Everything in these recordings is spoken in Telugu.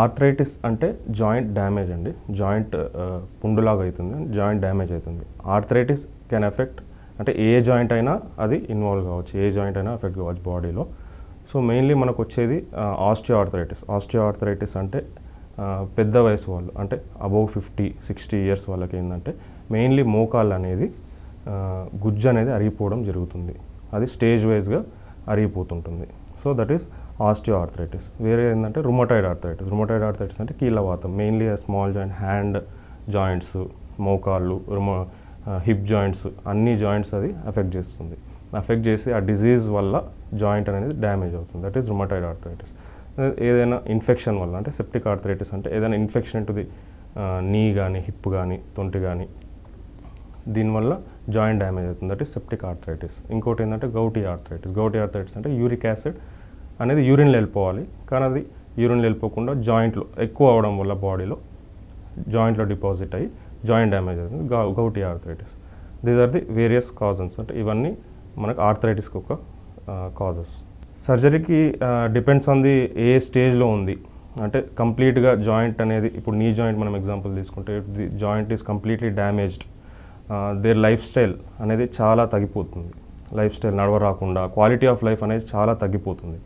ఆర్థరైటిస్ అంటే జాయింట్ డ్యామేజ్ అండి జాయింట్ పుండులాగా అవుతుంది జాయింట్ డ్యామేజ్ అవుతుంది ఆర్థరైటిస్ కెన్ ఎఫెక్ట్ అంటే ఏ జాయింట్ అయినా అది ఇన్వాల్వ్ కావచ్చు ఏ జాయింట్ అయినా ఎఫెక్ట్ కావచ్చు బాడీలో సో మెయిన్లీ మనకు వచ్చేది ఆస్టియో ఆర్థరైటిస్ ఆస్టియో ఆర్థరైటిస్ అంటే పెద్ద వయసు వాళ్ళు అంటే అబౌవ్ ఫిఫ్టీ సిక్స్టీ ఇయర్స్ వాళ్ళకి ఏంటంటే మెయిన్లీ మోకాళ్ళు అనేది గుజ్జు అనేది అరిగిపోవడం జరుగుతుంది అది స్టేజ్ వైజ్గా అరిగిపోతుంటుంది so that is osteo arthritis వేరే ఏంటంటే రుమటైడ్ ఆర్థరైటిస్ రుమటైడ్ ఆర్థరైటిస్ అంటే కీళ్ళవాతం mainly small joint hand joints మోకాళ్ళు రుమ హిప్ జాయింట్స్ అన్ని జాయింట్స్ అది అఫెక్ట్ చేస్తుంది అఫెక్ట్ చేసి ఆ డిజీజ్ వల్ల జాయింట్ అనేది డ్యామేజ్ అవుతుంది దట్ ఈస్ రుమటైడ్ ఆర్థరైటిస్ ఏదైనా ఇన్ఫెక్షన్ వల్ల అంటే సెప్టిక్ ఆర్థరైటిస్ అంటే ఏదైనా ఇన్ఫెక్షన్ టు ది నీ కానీ హిప్ కానీ తొంటి కానీ దీనివల్ల జాయింట్ డ్యామేజ్ అవుతుంది దట్ ఈస్ సెప్టిక్ ఆర్థరైటిస్ ఇంకోటి ఏంటంటే గౌటీ ఆర్థరైటిస్ గౌటీ ఆర్థరైటిస్ అంటే యూరిక్ యాసిడ్ అనేది యూరిన్లో వెళ్ళిపోవాలి కానీ అది యూరిన్లో వెళ్ళిపోకుండా జాయింట్లో ఎక్కువ అవడం వల్ల బాడీలో జాయింట్లో డిపాజిట్ అయ్యి జాయింట్ డ్యామేజ్ అవుతుంది గౌ gouty arthritis these are the various causes అంటే ఇవన్నీ మనకు ఆర్థరైటిస్కి ఒక కాజెస్ సర్జరీకి డిపెండ్స్ ఆన్ ది ఏ స్టేజ్లో ఉంది అంటే కంప్లీట్గా జాయింట్ అనేది ఇప్పుడు నీ జాయింట్ మనం ఎగ్జాంపుల్ తీసుకుంటే the joint is completely damaged their lifestyle అనేది చాలా తగ్గిపోతుంది లైఫ్ స్టైల్ నడవ రాకుండా క్వాలిటీ ఆఫ్ లైఫ్ అనేది చాలా తగ్గిపోతుంది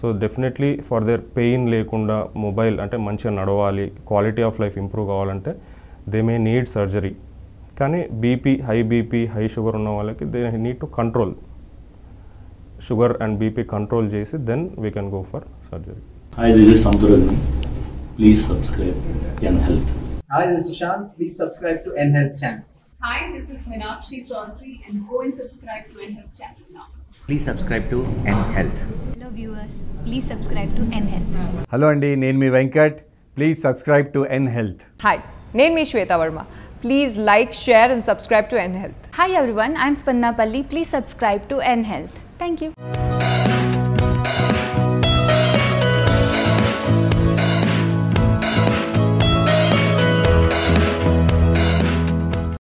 so definitely for their pain లేకుండా మొబైల్ అంటే మంచిగా నడవాలి క్వాలిటీ ఆఫ్ లైఫ్ ఇంప్రూవ్ కావాలంటే దే మే నీడ్ సర్జరీ కానీ BP high BP high sugar ఉన్న వాళ్ళకి they need to control sugar and BP control చేసి then we can go for surgery this is please subscribe N health this Sushant please subscribe to N health channel Hi, this is Meenakshi Chaudhary and go and subscribe to End Health channel now. Please subscribe to End Health. Hello viewers, please subscribe to End Health. Hello Andy, name Venkat. Please subscribe to N Health. Hi, name me Shweta Varma. Please like, share and subscribe to N Health. Hi everyone, I'm Spanna Pally. Please subscribe to N Health. Thank you.